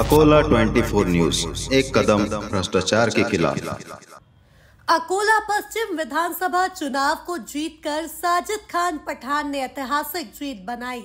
Akola 24 news एक कदम भ्रष्टाचार के खिलाफ अकोला पश्चिम विधानसभा चुनाव को जीतकर साजिद खान पठान ने ऐतिहासिक जीत बनाई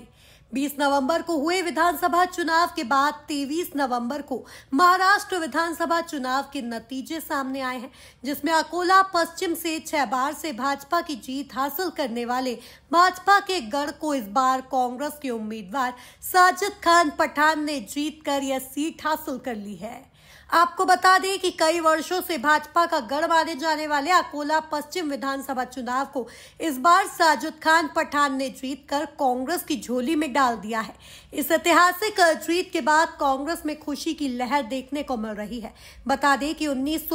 20 नवंबर को हुए विधानसभा चुनाव के बाद 23 नवंबर को महाराष्ट्र विधानसभा चुनाव के नतीजे सामने आए हैं जिसमें अकोला पश्चिम से छह बार से भाजपा की जीत हासिल करने वाले भाजपा के गढ़ को इस बार कांग्रेस के उम्मीदवार साजिद खान पठान ने जीत कर यह सीट हासिल कर ली है आपको बता दें कि कई वर्षों से भाजपा का गढ़ माने जाने वाले अकोला पश्चिम विधानसभा चुनाव को इस बार साजिद खान पठान ने जीत कर कांग्रेस की झोली में डाल दिया है इस ऐतिहासिक जीत के बाद कांग्रेस में खुशी की लहर देखने को मिल रही है बता दें कि उन्नीस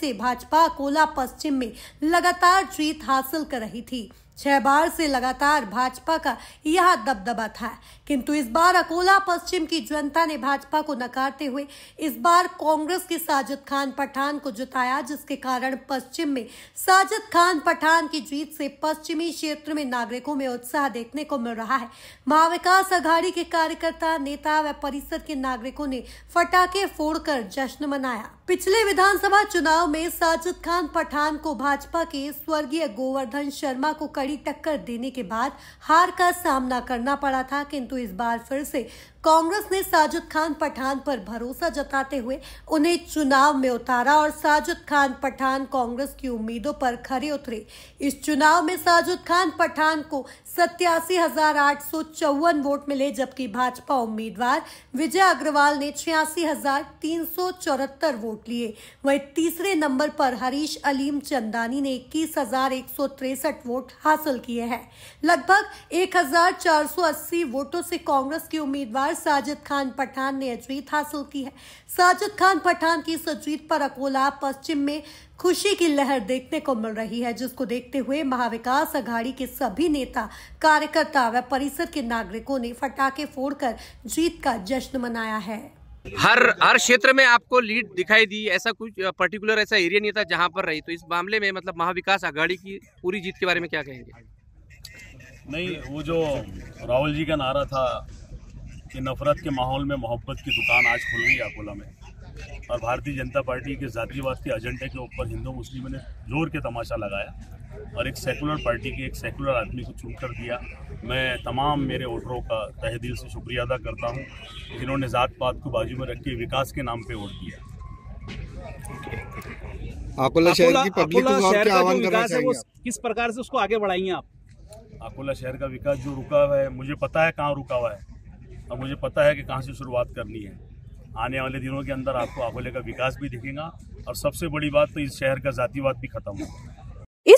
से भाजपा अकोला पश्चिम में लगातार जीत हासिल कर रही थी छह बार से लगातार भाजपा का यह दबदबा था किंतु इस बार अकोला पश्चिम की जनता ने भाजपा को नकारते हुए इस बार कांग्रेस के साजिद खान पठान को जुताया जिसके कारण पश्चिम में साजिद खान पठान की जीत से पश्चिमी क्षेत्र में नागरिकों में उत्साह देखने को मिल रहा है महाविकास अघाड़ी के कार्यकर्ता नेता व परिसर के नागरिकों ने फटाखे फोड़ जश्न मनाया पिछले विधानसभा चुनाव में साजिद खान पठान को भाजपा के स्वर्गीय गोवर्धन शर्मा को कड़ी टक्कर देने के बाद हार का सामना करना पड़ा था किंतु इस बार फिर से कांग्रेस ने साजिद खान पठान पर भरोसा जताते हुए उन्हें चुनाव में उतारा और साजिद खान पठान कांग्रेस की उम्मीदों पर खरे उतरे इस चुनाव में साजिद खान पठान को सत्यासी हजार आठ सौ चौवन वोट मिले जबकि भाजपा उम्मीदवार विजय अग्रवाल ने छियासी हजार तीन सौ चौहत्तर वोट वोट लिए वहीं तीसरे नंबर पर हरीश अलीम चंदानी ने इक्कीस वोट हासिल किए हैं लगभग 1480 वोटों से कांग्रेस के उम्मीदवार साजिद खान पठान ने जीत हासिल की है साजिद खान पठान की इस जीत पर अकोला पश्चिम में खुशी की लहर देखने को मिल रही है जिसको देखते हुए महाविकास अघाड़ी के सभी नेता कार्यकर्ता व परिसर के नागरिकों ने फटाखे फोड़कर जीत का जश्न मनाया है हर हर क्षेत्र में आपको लीड दिखाई दी ऐसा कुछ पर्टिकुलर ऐसा एरिया नहीं था जहाँ पर रही तो इस मामले में मतलब महाविकास आघाड़ी की पूरी जीत के बारे में क्या कहेंगे नहीं वो जो राहुल जी का नारा था कि नफरत के माहौल में मोहब्बत की दुकान आज खुल गई अकोला में और भारतीय जनता पार्टी के जातिवाद के एजेंडे के ऊपर हिंदू मुस्लिमों ने जोर के तमाशा लगाया और एक सेकुलर पार्टी के एक सेकुलर आदमी को चुन कर दिया मैं तमाम मेरे वोटरों का तह दिल से शुक्रिया अदा करता हूँ जिन्होंने ज़ात पात को बाजू में रख के विकास के नाम पे वोट दिया अकोला शहर की पब्लिक को शहर का जो विकास है वो किस प्रकार से उसको आगे बढ़ाइए आप अकोला शहर का विकास जो रुका हुआ है मुझे पता है कहाँ रुका हुआ है और मुझे पता है कि कहाँ से शुरुआत करनी है आने वाले दिनों के अंदर आपको अकोले का विकास भी दिखेगा और सबसे बड़ी बात तो इस शहर का जातिवाद भी खत्म होगा